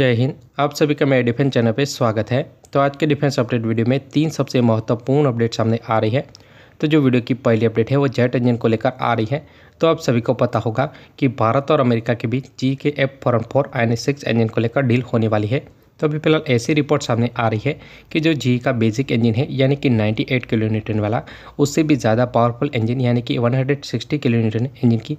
जय हिंद आप सभी का मेरे डिफेंस चैनल पर स्वागत है तो आज के डिफेंस अपडेट वीडियो में तीन सबसे महत्वपूर्ण अपडेट सामने आ रही है तो जो वीडियो की पहली अपडेट है वो जेट इंजन को लेकर आ रही है तो आप सभी को पता होगा कि भारत और अमेरिका के बीच जी के F N four I six engine को लेकर डील होने वाली है तो अभी फिलहाल ऐसी रिपोर्ट सामने आ रही है कि जो जी का बेसिक इंजन है यानी कि 98 किलो न्यूटन वाला उससे भी ज़्यादा पावरफुल इंजन यानी कि 160 किलो न्यूटन इंजन की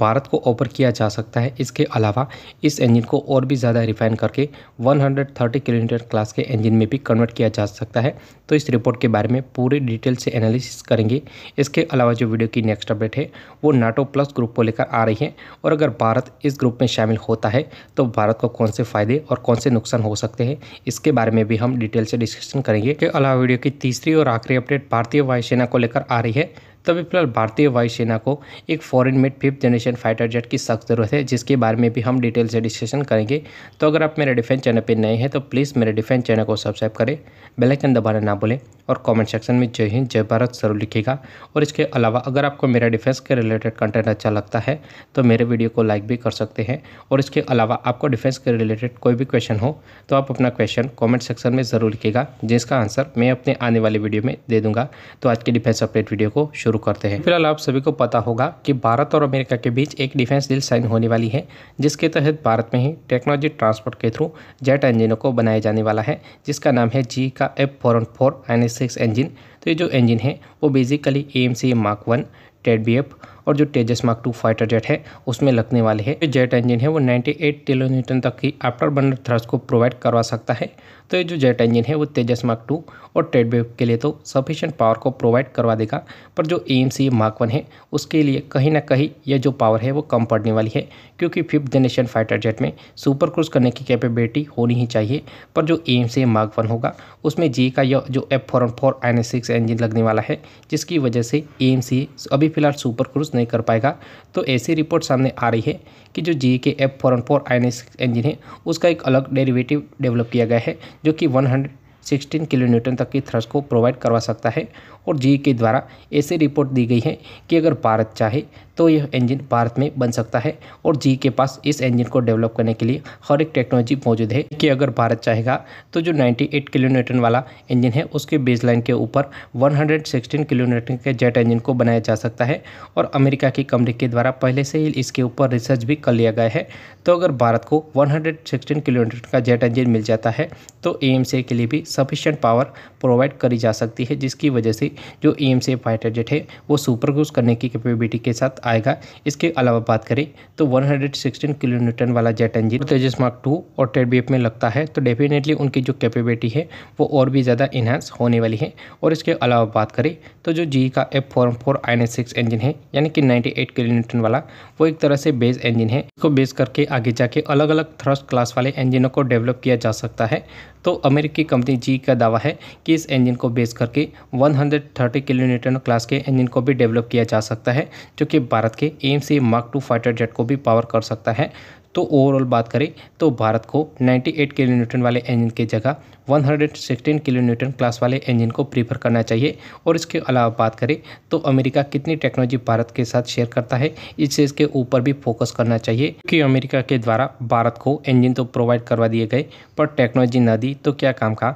भारत को ऑफर किया जा सकता है इसके अलावा इस इंजन को और भी ज़्यादा रिफाइन करके 130 किलो न्यूटन क्लास के इंजन में भी कन्वर्ट किया जा सकता है तो इस रिपोर्ट के बारे में पूरी डिटेल से एनालिसिस करेंगे इसके अलावा जो वीडियो की नेक्स्ट अपडेट है वो नाटो प्लस ग्रुप को लेकर आ रही है और अगर भारत इस ग्रुप में शामिल होता है तो भारत को कौन से फ़ायदे और कौन से नुकसान हो सकते हैं इसके बारे में भी हम डिटेल से डिस्कशन करेंगे के अलावा वीडियो की तीसरी और आखिरी अपडेट भारतीय वायुसेना को लेकर आ रही है तभी फिलहाल भारतीय वायुसेना को एक foreign made fifth generation fighter jet की सख्त ज़रूरत है जिसके बारे में भी हम डिटेल से डिस्कशन करेंगे तो अगर आप मेरे डिफेंस चैनल पर नए हैं तो प्लीज़ मेरे डिफेंस चैनल को सब्सक्राइब करें बेलाइकन दबाना ना भूलें और कमेंट सेक्शन में जय हिंद जय भारत जरूर लिखेगा और इसके अलावा अगर आपको मेरा डिफेंस के रिलेटेड कंटेंट अच्छा लगता है तो मेरे वीडियो को लाइक भी कर सकते हैं और इसके अलावा आपको डिफेंस के रिलेटेड कोई भी क्वेश्चन हो तो आप अपना क्वेश्चन कॉमेंट सेक्शन में ज़रूर लिखेगा जिसका आंसर मैं अपने आने वाली वीडियो में दे दूंगा तो आज की डिफेंस अपडेट वीडियो को शुरू करते हैं फिलहाल आप सभी को पता होगा कि भारत और अमेरिका के बीच एक डिफेंस डील साइन होने वाली है जिसके तहत भारत में ही टेक्नोलॉजी ट्रांसपोर्ट के थ्रू जेट इंजिनों को बनाया जाने वाला है जिसका नाम है जी का F four N four N S six engine तो ये जो इंजन है वो basically A M C mark one TED B F और जो Tejas mark two fighter jet है उसमें लगने वाले है जेट इंजन है वो 98 किलो न्यूटन तक की आफ्टर बर्नर थ्रस्ट को प्रोवाइड करवा सकता है तो ये जो जेट इंजन है वो तेजस मार्क टू और वेव के लिए तो सफिशेंट पावर को प्रोवाइड करवा देगा पर जो एम सी मार्क वन है उसके लिए कहीं ना कहीं यह जो पावर है वो कम पड़ने वाली है क्योंकि फिफ्थ जनरेशन फाइटर जेट में सुपर क्रूज करने की कैपेबिलिटी होनी ही चाहिए पर जो एम सी मार्क वन होगा उसमें जी का यह जो F four four N six engine लगने वाला है जिसकी वजह से एम सी अभी फिलहाल सुपर क्रूज नहीं कर पाएगा तो ऐसी रिपोर्ट सामने आ रही है कि जो जी के F four four I N engine है उसका एक अलग डेरिवेटिव डेवलप किया गया है जो कि one hundred sixteen kilo newton तक की थ्रस्ट को प्रोवाइड करवा सकता है और जी के द्वारा ऐसी रिपोर्ट दी गई है कि अगर भारत चाहे तो यह इंजन भारत में बन सकता है और जी के पास इस इंजन को डेवलप करने के लिए हर एक टेक्नोलॉजी मौजूद है कि अगर भारत चाहेगा तो जो 98 किलोमीटर वाला इंजन है उसके बेस लाइन के ऊपर 116 किलोमीटर के जेट इंजन को बनाया जा सकता है और अमेरिका की कंपनी के द्वारा पहले से ही इसके ऊपर रिसर्च भी कर लिया गया है तो अगर भारत को वन किलोमीटर का जेट इंजन मिल जाता है तो एम के लिए भी सफिशियंट पावर प्रोवाइड करी जा सकती है जिसकी वजह से जो एम फाइटर जेट है वो सुपर क्रूज करने की कैपेबिलिटी के साथ आएगा इसके अलावा बात करें तो 116 किलो न्यूटन वाला jet engine Tejas mark two और बी में लगता है तो डेफिनेटली उनकी जो कैपेबिलिटी है वो और भी ज़्यादा इन्हांस होने वाली है और इसके अलावा बात करें तो जो जी का F four four I six engine है यानी कि एट किलो न्यूटन वाला वो एक तरह से बेस इंजन है इसको बेस करके आगे जाके अलग अलग थ्रस्ट क्लास वाले इंजनों को डेवलप किया जा सकता है तो अमेरिकी कंपनी जी का दावा है कि इस इंजन को बेस करके 130 किलोमीटर क्लास के इंजन को भी डेवलप किया जा सकता है जो कि भारत के M C mark two fighter jet को भी पावर कर सकता है तो ओवरऑल बात करें तो भारत को 98 किलो न्यूटन वाले इंजन की जगह 116 किलो न्यूटन क्लास वाले इंजन को प्रीफर करना चाहिए और इसके अलावा बात करें तो अमेरिका कितनी टेक्नोलॉजी भारत के साथ शेयर करता है इससे इसके ऊपर भी फोकस करना चाहिए कि अमेरिका के द्वारा भारत को इंजन तो प्रोवाइड करवा दिए गए पर टेक्नोलॉजी न दी तो क्या काम का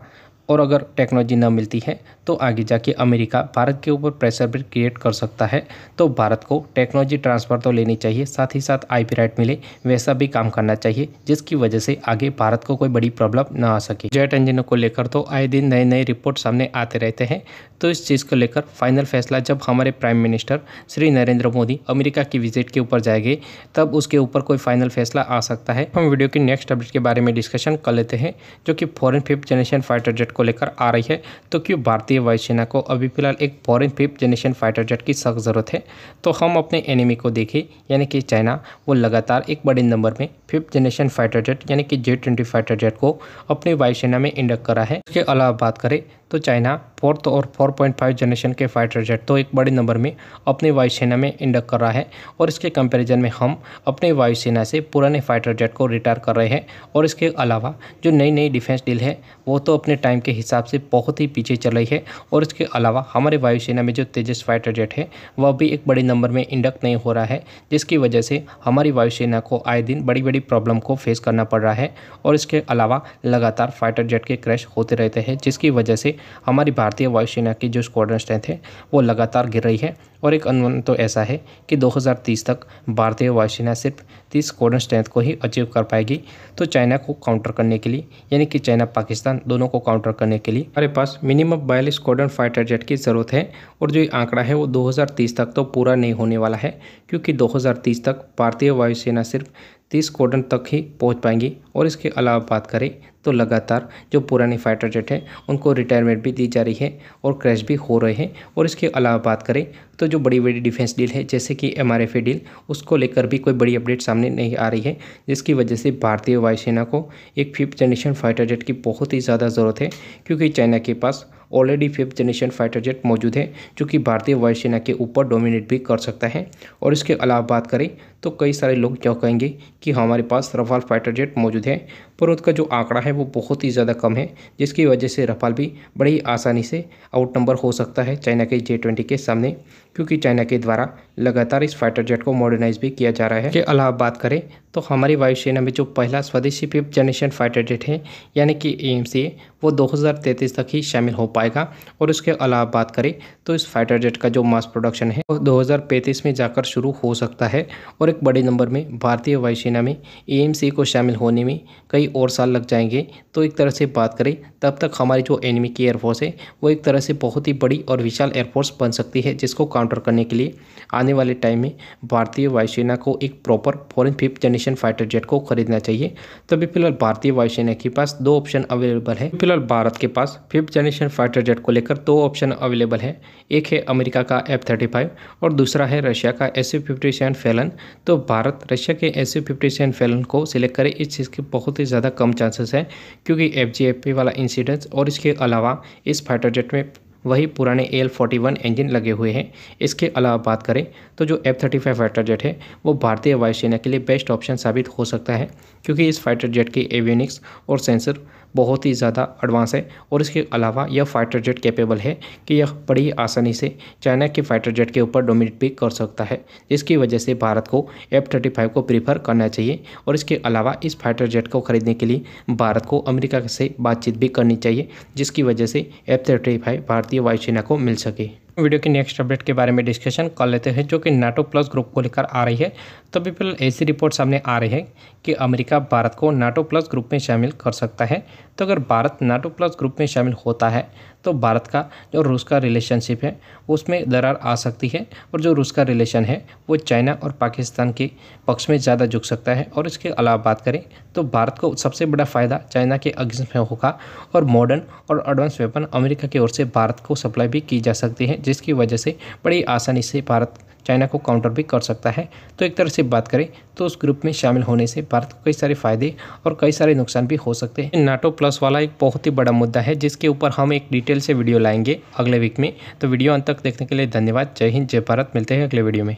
और अगर टेक्नोलॉजी न मिलती है तो आगे जाके अमेरिका भारत के ऊपर प्रेशर भी क्रिएट कर सकता है तो भारत को टेक्नोलॉजी ट्रांसफ़र तो लेनी चाहिए साथ ही साथ आई पी राइट मिले वैसा भी काम करना चाहिए जिसकी वजह से आगे भारत को कोई बड़ी प्रॉब्लम ना आ सके जेट इंजनों को लेकर तो आए दिन नए नए रिपोर्ट सामने आते रहते हैं तो इस चीज़ को लेकर फाइनल फैसला जब हमारे prime minister Shri Narendra Modi America की विजिट के ऊपर जाएंगे तब उसके ऊपर कोई फाइनल फैसला आ सकता है हम वीडियो की नेक्स्ट अपडेट के बारे में डिस्कशन कर लेते हैं जो कि foreign fifth generation fighter jet jet को लेकर आ रही है तो क्यों भारतीय वायुसेना को अभी फिलहाल एक foreign fifth generation fighter jet की सख्त ज़रूरत है तो हम अपने एनिमी को देखें यानी कि चाइना वो लगातार एक बड़े नंबर में फिफ्थ जनरेशन फाइटर जेट यानी कि जे ट्वेंटी फाइटर जेट को अपनी वायुसेना में इंडक्ट करा है इसके अलावा बात करें तो चाइना फोर्थ और 4.5 जनरेशन के फाइटर जेट तो एक बड़े नंबर में अपने वायुसेना में इंडक कर रहा है और इसके कंपैरिजन में हम अपने वायुसेना से पुराने फाइटर जेट को रिटायर कर रहे हैं और इसके अलावा जो नई नई डिफेंस डील है वो तो अपने टाइम के हिसाब से बहुत ही पीछे चल रही है और इसके अलावा हमारे वायुसेना में जो तेजस फाइटर जेट है वह भी एक बड़े नंबर में इंडक्ट नहीं हो रहा है जिसकी वजह से हमारी वायुसेना को आए दिन बड़ी बड़ी प्रॉब्लम को फेस करना पड़ रहा है और इसके अलावा लगातार फाइटर जेट के क्रैश होते रहते हैं जिसकी वजह से हमारी भारतीय वायुसेना की जो स्क्वाड्रन स्ट्रेंथ है वो लगातार गिर रही है और एक अनुमान तो ऐसा है कि 2030 तक भारतीय वायुसेना सिर्फ तीस स्क्वाड्रन स्ट्रेंथ को ही अचीव कर पाएगी तो चाइना को काउंटर करने के लिए यानी कि चाइना पाकिस्तान दोनों को काउंटर करने के लिए हमारे पास मिनिमम बयालीस स्क्वाड्रन फाइटर जेट की ज़रूरत है और जो आंकड़ा है वो दो तक तो पूरा नहीं होने वाला है क्योंकि दो तक भारतीय वायुसेना सिर्फ तीस कोडन तक ही पहुंच पाएंगी और इसके अलावा बात करें तो लगातार जो पुरानी फाइटर जेट है उनको रिटायरमेंट भी दी जा रही है और क्रैश भी हो रहे हैं और इसके अलावा बात करें तो जो बड़ी बड़ी डिफेंस डील है जैसे कि एम डील उसको लेकर भी कोई बड़ी अपडेट सामने नहीं आ रही है जिसकी वजह से भारतीय वायुसेना को एक फिफ्थ जनरेशन फाइटर जेट की बहुत ही ज़्यादा ज़रूरत है क्योंकि चाइना के पास already fifth generation fighter jet मौजूद है जो कि भारतीय वायुसेना के ऊपर डोमिनेट भी कर सकता है और इसके अलावा बात करें तो कई सारे लोग कहेंगे कि हमारे पास रफाल फाइटर जेट मौजूद है पर उसका जो आंकड़ा है वो बहुत ही ज़्यादा कम है जिसकी वजह से रफाल भी बड़ी आसानी से आउट नंबर हो सकता है चाइना के जे ट्वेंटी के सामने क्योंकि चाइना के द्वारा लगातार इस फाइटर जेट को मॉडर्नाइज भी किया जा रहा है इसके अलावा बात करें तो हमारी वायुसेना में जो पहला स्वदेशी फिफ्थ जनरेशन फाइटर जेट है यानी कि एम सी वो 2033 तक ही शामिल हो पाएगा और इसके अलावा बात करें तो इस फाइटर जेट का जो मास प्रोडक्शन है वो पैंतीस में जाकर शुरू हो सकता है और एक बड़े नंबर में भारतीय वायुसेना में ए को शामिल होने में कई और साल लग जाएंगे तो एक तरह से बात करें तब तक हमारी जो एनिमी की एयरफोर्स है वो एक तरह से बहुत ही बड़ी और विशाल एयरफोर्स बन सकती है जिसको काउंटर करने के लिए आने वाले टाइम में भारतीय वायुसेना को एक proper foreign fifth generation fighter jet को खरीदना चाहिए तभी फिलहाल भारतीय वायुसेना के पास दो ऑप्शन अवेलेबल है फिलहाल भारत के पास फिफ्थ जनरेशन फाइटर जेट को लेकर दो ऑप्शन अवेलेबल है एक है अमेरिका का एफ और दूसरा है रशिया का एस फिफ्टी सेवन फैलन तो भारत रशिया के S U fifty seven felon को सिलेक्ट करे इस चीज़ के बहुत ही ज़्यादा कम चांसेस है क्योंकि एफ जी एफ पी वाला इंसिडेंस और इसके अलावा इस फाइटर जेट में वही पुराने एल फोर्टी वन इंजन लगे हुए हैं इसके अलावा बात करें तो जो F thirty five fighter jet है वो भारतीय वायुसेना के लिए बेस्ट ऑप्शन साबित हो सकता है क्योंकि इस फाइटर जेट की एवियनिक्स और सेंसर बहुत ही ज़्यादा एडवांस है और इसके अलावा यह फाइटर जेट कैपेबल है कि यह बड़ी आसानी से चाइना के फाइटर जेट के ऊपर डोमिनेट भी कर सकता है जिसकी वजह से भारत को एफ थर्टी फाइव को प्रीफर करना चाहिए और इसके अलावा इस फाइटर जेट को खरीदने के लिए भारत को अमेरिका से बातचीत भी करनी चाहिए जिसकी वजह से एफ थर्टी फाइव भारतीय वायुसेना को मिल सके वीडियो के नेक्स्ट अपडेट के बारे में डिस्कशन कर लेते हैं जो कि नाटो प्लस ग्रुप को लेकर आ रही है तो भी फिलहाल ऐसी रिपोर्ट सामने आ रही है कि अमेरिका भारत को नाटो प्लस ग्रुप में शामिल कर सकता है तो अगर भारत नाटो प्लस ग्रुप में शामिल होता है तो भारत का जो रूस का रिलेशनशिप है उसमें दरार आ सकती है और जो रूस का रिलेशन है वो चाइना और पाकिस्तान के पक्ष में ज़्यादा झुक सकता है और इसके अलावा बात करें तो भारत को सबसे बड़ा फ़ायदा चाइना के अगेंस्ट में होगा और मॉडर्न और एडवांस वेपन अमेरिका की ओर से भारत को सप्लाई भी की जा सकती है जिसकी वजह से बड़ी आसानी से भारत चाइना को काउंटर भी कर सकता है तो एक तरह से बात करें तो उस ग्रुप में शामिल होने से भारत को कई सारे फ़ायदे और कई सारे नुकसान भी हो सकते हैं नाटो प्लस वाला एक बहुत ही बड़ा मुद्दा है जिसके ऊपर हम एक डिटेल से वीडियो लाएंगे अगले वीक में तो वीडियो अंत तक देखने के लिए धन्यवाद जय हिंद जय भारत मिलते हैं अगले वीडियो में